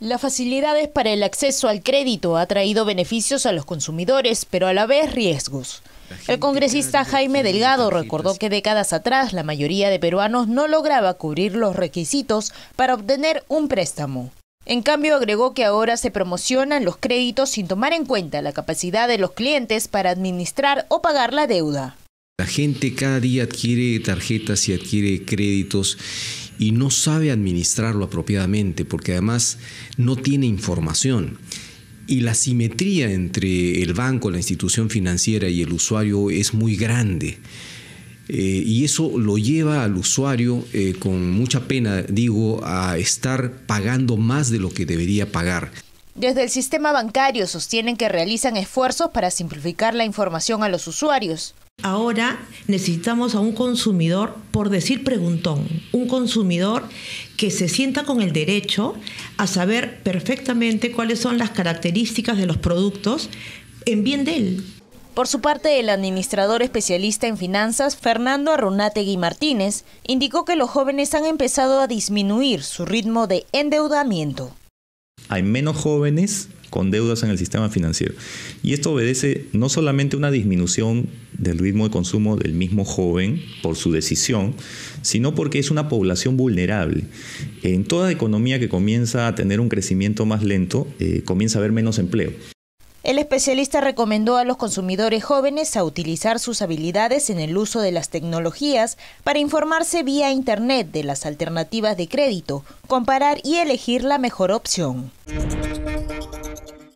Las facilidades para el acceso al crédito ha traído beneficios a los consumidores, pero a la vez riesgos. El congresista Jaime Delgado recordó que décadas atrás la mayoría de peruanos no lograba cubrir los requisitos para obtener un préstamo. En cambio, agregó que ahora se promocionan los créditos sin tomar en cuenta la capacidad de los clientes para administrar o pagar la deuda. La gente cada día adquiere tarjetas y adquiere créditos y no sabe administrarlo apropiadamente porque además no tiene información. Y la simetría entre el banco, la institución financiera y el usuario es muy grande. Eh, y eso lo lleva al usuario, eh, con mucha pena digo, a estar pagando más de lo que debería pagar. Desde el sistema bancario sostienen que realizan esfuerzos para simplificar la información a los usuarios. Ahora necesitamos a un consumidor, por decir preguntón, un consumidor que se sienta con el derecho a saber perfectamente cuáles son las características de los productos en bien de él. Por su parte, el administrador especialista en finanzas, Fernando Arrunategui Martínez, indicó que los jóvenes han empezado a disminuir su ritmo de endeudamiento. Hay menos jóvenes con deudas en el sistema financiero. Y esto obedece no solamente a una disminución del ritmo de consumo del mismo joven por su decisión, sino porque es una población vulnerable. En toda economía que comienza a tener un crecimiento más lento, eh, comienza a haber menos empleo. El especialista recomendó a los consumidores jóvenes a utilizar sus habilidades en el uso de las tecnologías para informarse vía Internet de las alternativas de crédito, comparar y elegir la mejor opción.